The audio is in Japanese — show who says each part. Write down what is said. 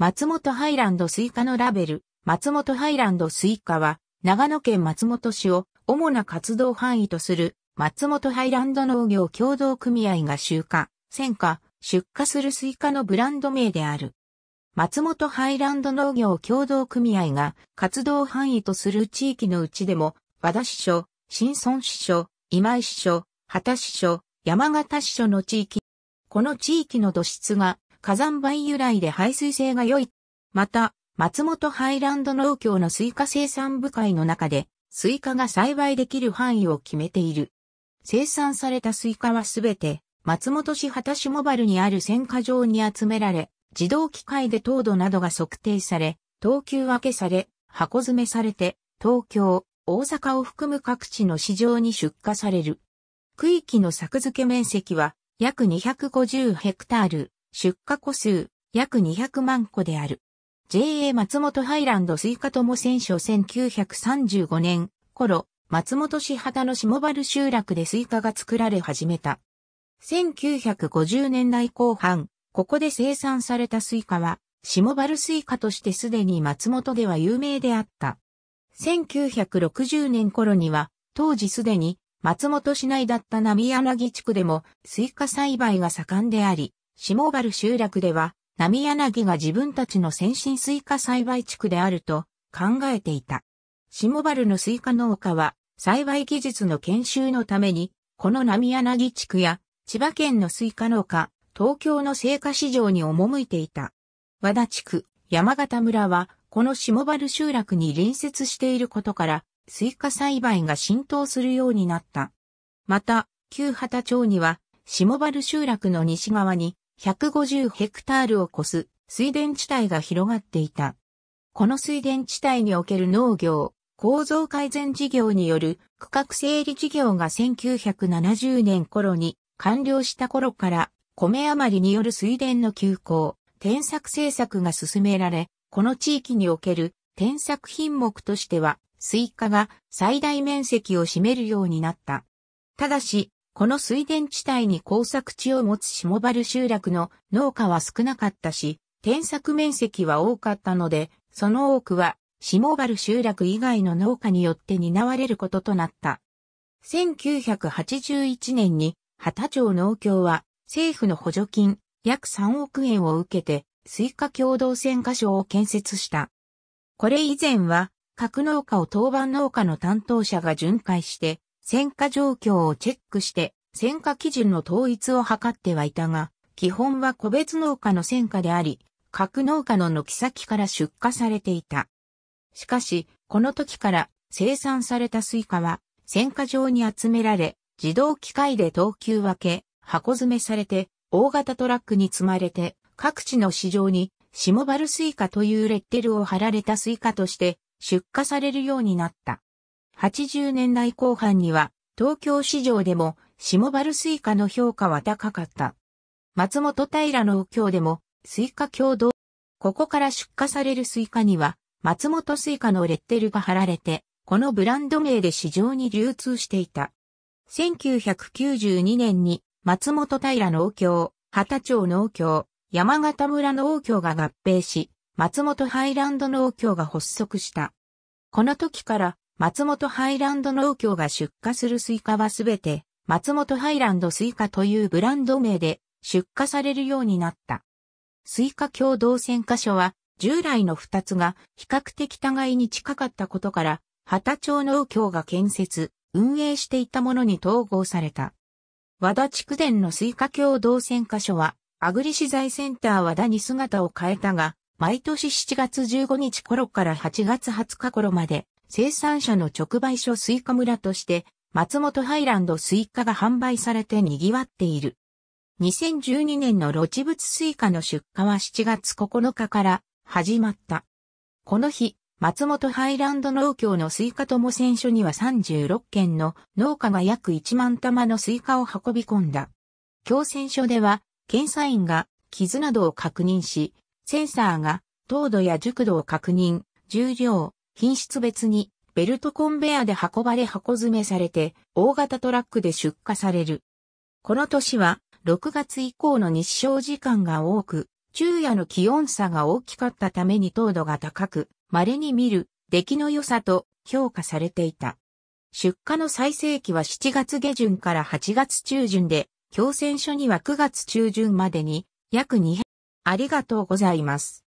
Speaker 1: 松本ハイランドスイカのラベル、松本ハイランドスイカは、長野県松本市を主な活動範囲とする松本ハイランド農業協同組合が集荷、選果、出荷するスイカのブランド名である。松本ハイランド農業協同組合が活動範囲とする地域のうちでも、和田市所、新村市所、今井市所、畑市所、山形市所の地域。この地域の土質が火山灰由来で排水性が良い。また、松本ハイランド農協のスイカ生産部会の中で、スイカが栽培できる範囲を決めている。生産されたスイカはすべて、松本市畑下原にある選果場に集められ、自動機械で糖度などが測定され、等級分けされ、箱詰めされて、東京、大阪を含む各地の市場に出荷される。区域の作付け面積は約250ヘクタール。出荷個数、約200万個である。JA 松本ハイランドスイカ友選書1935年頃、松本市畑の下原集落でスイカが作られ始めた。1950年代後半、ここで生産されたスイカは、下原スイカとしてすでに松本では有名であった。1960年頃には、当時すでに松本市内だった並柳地区でもスイカ栽培が盛んであり、下原集落では、波柳が自分たちの先進スイカ栽培地区であると考えていた。下原のスイカ農家は、栽培技術の研修のために、この波柳地区や、千葉県のスイカ農家、東京の青果市場に赴いていた。和田地区、山形村は、この下原集落に隣接していることから、スイカ栽培が浸透するようになった。また、旧畑町には、下原集落の西側に、150ヘクタールを超す水田地帯が広がっていた。この水田地帯における農業、構造改善事業による区画整理事業が1970年頃に完了した頃から米余りによる水田の休校、転作政策が進められ、この地域における転作品目としては、スイカが最大面積を占めるようになった。ただし、この水田地帯に耕作地を持つ下原集落の農家は少なかったし、転作面積は多かったので、その多くは下原集落以外の農家によって担われることとなった。1981年に畑町農協は政府の補助金約3億円を受けて水化共同選果所を建設した。これ以前は各農家を当番農家の担当者が巡回して選果状況をチェックして、選果基準の統一を図ってはいたが、基本は個別農家の選果であり、各農家の軒先から出荷されていた。しかし、この時から生産されたスイカは、選果場に集められ、自動機械で等級分け、箱詰めされて、大型トラックに積まれて、各地の市場に、下原スイカというレッテルを貼られたスイカとして、出荷されるようになった。80年代後半には東京市場でも下原スイカの評価は高かった。松本平の右京でもスイカ共同。ここから出荷されるスイカには松本スイカのレッテルが貼られて、このブランド名で市場に流通していた。1992年に松本平農協、畑町農協、山形村農協が合併し、松本ハイランド農協が発足した。この時から松本ハイランド農協が出荷するスイカはすべて、松本ハイランドスイカというブランド名で出荷されるようになった。スイカ共同選果所は、従来の二つが比較的互いに近かったことから、畑町農協が建設、運営していたものに統合された。和田地区伝のスイカ共同選果所は、アグリ資材センター和田に姿を変えたが、毎年7月15日頃から8月20日頃まで生産者の直売所スイカ村として、松本ハイランドスイカが販売されて賑わっている。2012年の露地物スイカの出荷は7月9日から始まった。この日、松本ハイランド農協のスイカ友選所には36軒の農家が約1万玉のスイカを運び込んだ。共選所では、検査員が傷などを確認し、センサーが糖度や熟度を確認、重量、品質別にベルトコンベアで運ばれ箱詰めされて、大型トラックで出荷される。この年は、6月以降の日照時間が多く、昼夜の気温差が大きかったために糖度が高く、稀に見る出来の良さと評価されていた。出荷の最盛期は7月下旬から8月中旬で、共選書には9月中旬までに約2 0 0ありがとうございます。